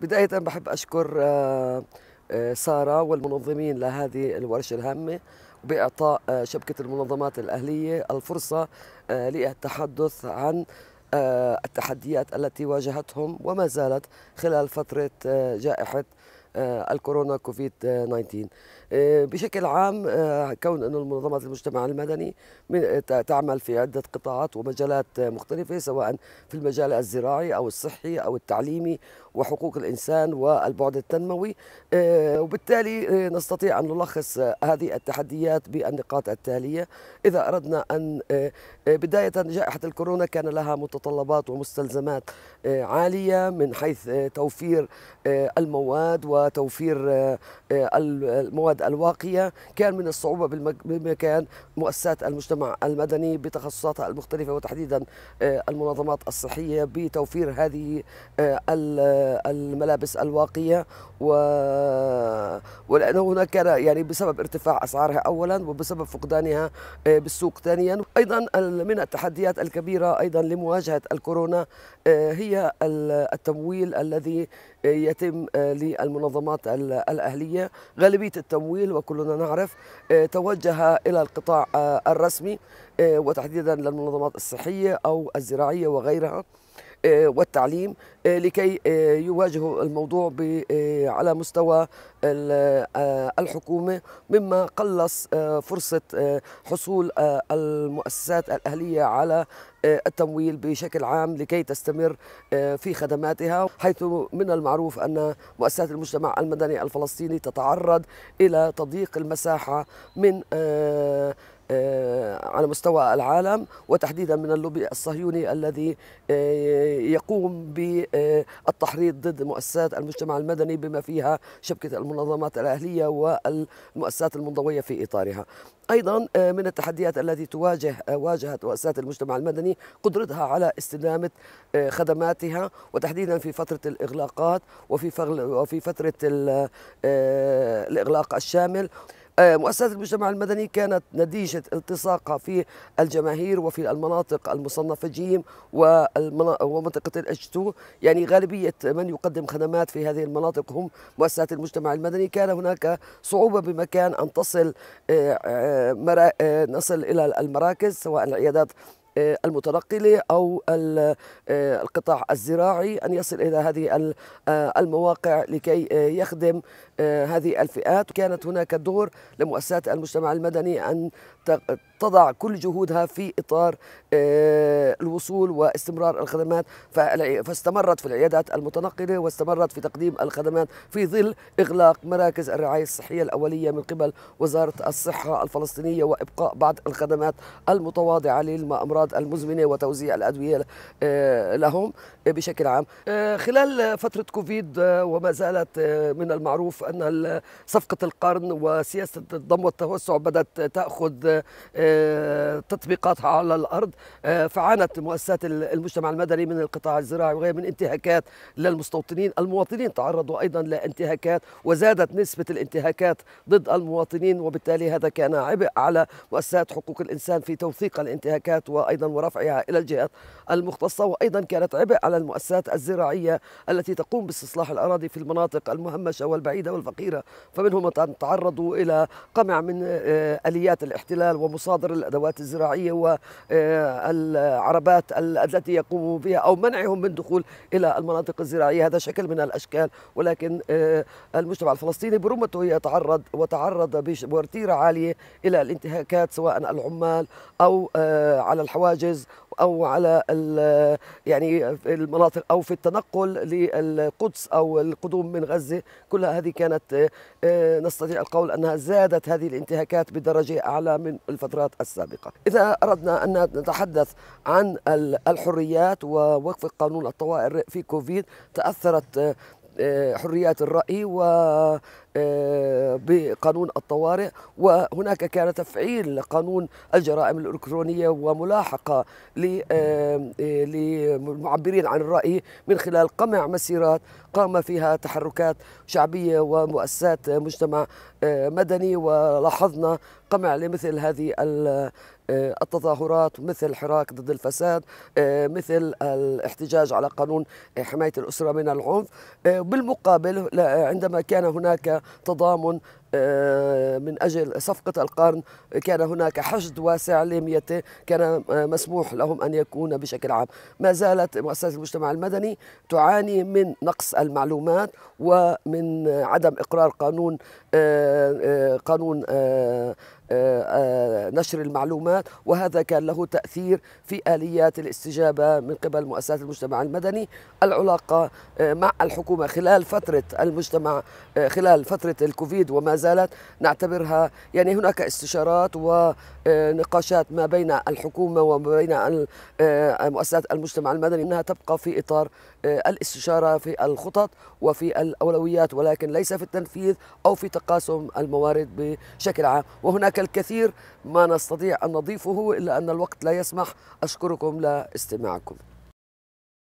بداية بحب أشكر آه، آه، سارة والمنظمين لهذه الورشة الهامة بإعطاء آه، شبكة المنظمات الأهلية الفرصة للتحدث عن التحديات التي واجهتهم وما زالت خلال فترة جائحة الكورونا كوفيد 19 آه، بشكل عام آه، كون أن منظمات المجتمع المدني آه، تعمل في عدة قطاعات ومجالات مختلفة سواء في المجال الزراعي أو الصحي أو التعليمي وحقوق الإنسان والبعد التنموي وبالتالي نستطيع أن نلخص هذه التحديات بالنقاط التالية إذا أردنا أن بداية جائحة الكورونا كان لها متطلبات ومستلزمات عالية من حيث توفير المواد وتوفير المواد الأبعاد الواقية كان من الصعوبة بمكان مؤسسات المجتمع المدني بتخصصاتها المختلفة وتحديدا آه، المنظمات الصحية بتوفير هذه آه، الملابس الواقية و... ولأنه هناك كان يعني بسبب ارتفاع أسعارها أولا وبسبب فقدانها آه، بالسوق ثانيا أيضا من التحديات الكبيرة أيضا لمواجهة الكورونا هي التمويل الذي يتم آه، للمنظمات الأهلية غالبية التمويل وكلنا نعرف آه، توجه إلى القطاع آه، الرسمي وتحديدا للمنظمات الصحية أو الزراعية وغيرها آه، والتعليم آه، لكي آه، يواجهوا الموضوع على مستوى الحكومة مما قلص فرصة حصول المؤسسات الأهلية على التمويل بشكل عام لكي تستمر في خدماتها حيث من المعروف أن مؤسسات المجتمع المدني الفلسطيني تتعرض إلى تضييق المساحة من آه، على مستوى العالم وتحديدا من اللوبي الصهيوني الذي آه، يقوم بالتحريض ضد مؤسسات المجتمع المدني بما فيها شبكة المنظمات الأهلية والمؤسسات المنضوية في إطارها أيضا آه، من التحديات التي تواجه واجهت مؤسسات المجتمع المدني قدرتها على استدامة خدماتها وتحديدا في فترة الإغلاقات وفي وفي فترة الإغلاق الشامل آه، مؤسسات المجتمع المدني كانت نتيجة التصاقها في الجماهير وفي المناطق المصنفة جيم ومنطقة الاتش 2 يعني غالبية من يقدم خدمات في هذه المناطق هم مؤسسات المجتمع المدني كان هناك صعوبة بمكان أن تصل آه، آه، نصل إلى المراكز سواء العيادات المتنقله او آه، القطاع الزراعي ان يصل الى هذه آه، المواقع لكي آه، يخدم هذه الفئات كانت هناك دور لمؤسسات المجتمع المدني ان تضع كل جهودها في إطار آه، الوصول واستمرار الخدمات فاستمرت في العيادات المتنقلة واستمرت في تقديم الخدمات في ظل إغلاق مراكز الرعاية الصحية الأولية من قبل وزارة الصحة الفلسطينية وإبقاء بعض الخدمات المتواضعة للأمراض المزمنة وتوزيع الأدوية آه، لهم بشكل عام آه، خلال فترة كوفيد وما زالت من المعروف أن صفقة القرن وسياسة الضم والتوسع بدأت تأخذ تطبيقاتها على الارض آه، فعانت مؤسسات المجتمع المدني من القطاع الزراعي وغير من انتهاكات للمستوطنين المواطنين تعرضوا ايضا لانتهاكات وزادت نسبه الانتهاكات ضد المواطنين وبالتالي هذا كان عبء على مؤسسات حقوق الانسان في توثيق الانتهاكات وايضا ورفعها الى الجهات المختصه وايضا كانت عبء على المؤسسات الزراعيه التي تقوم باستصلاح الاراضي في المناطق المهمشه والبعيده والفقيره فمنهم تعرضوا الى قمع من آه، اليات الاحتلال ومصادر مصادر الأدوات الزراعية والعربات التي يقوموا بها أو منعهم من دخول إلى المناطق الزراعية هذا شكل من الأشكال ولكن آه، المجتمع الفلسطيني برمته يتعرض وتعرض بوتيرة عالية إلى الانتهاكات سواء العمال أو آه، على الحواجز او على يعني المناطق او في التنقل للقدس او القدوم من غزه كل هذه كانت آه، آه، نستطيع القول انها زادت هذه الانتهاكات بدرجه اعلى من الفترات السابقه اذا اردنا ان نتحدث عن الحريات ووقف قانون الطوائر في كوفيد تاثرت آه، حريات الرأي وبقانون آه، الطوارئ وهناك كان تفعيل قانون الجرائم الإلكترونية وملاحقة آه، آه، للمعبرين عن الرأي من خلال قمع مسيرات قام فيها تحركات شعبية ومؤسسات مجتمع مدني ولاحظنا قمع لمثل هذه آه، التظاهرات مثل حراك ضد الفساد آه، مثل الاحتجاج على قانون حماية الأسرة من العنف آه، بالمقابل عندما كان هناك تضامن آه، من أجل صفقة القرن كان هناك حشد واسع لميته كان آه، مسموح لهم أن يكون بشكل عام ما زالت مؤسسة المجتمع المدني تعاني من نقص المعلومات ومن عدم إقرار قانون آه، قانون آه، آه، نشر المعلومات وهذا كان له تأثير في آليات الاستجابة من قبل مؤسسات المجتمع المدني العلاقة آه، مع الحكومة خلال فترة المجتمع خلال فترة الكوفيد وما زالت نعتبرها يعني هناك استشارات ونقاشات ما بين الحكومة وما بين مؤسسات المجتمع المدني أنها تبقى في إطار الاستشارة في الخطط وفي الأولويات ولكن ليس في التنفيذ أو في تقاسم الموارد بشكل عام وهناك هناك الكثير ما نستطيع أن نضيفه إلا أن الوقت لا يسمح أشكركم لاستماعكم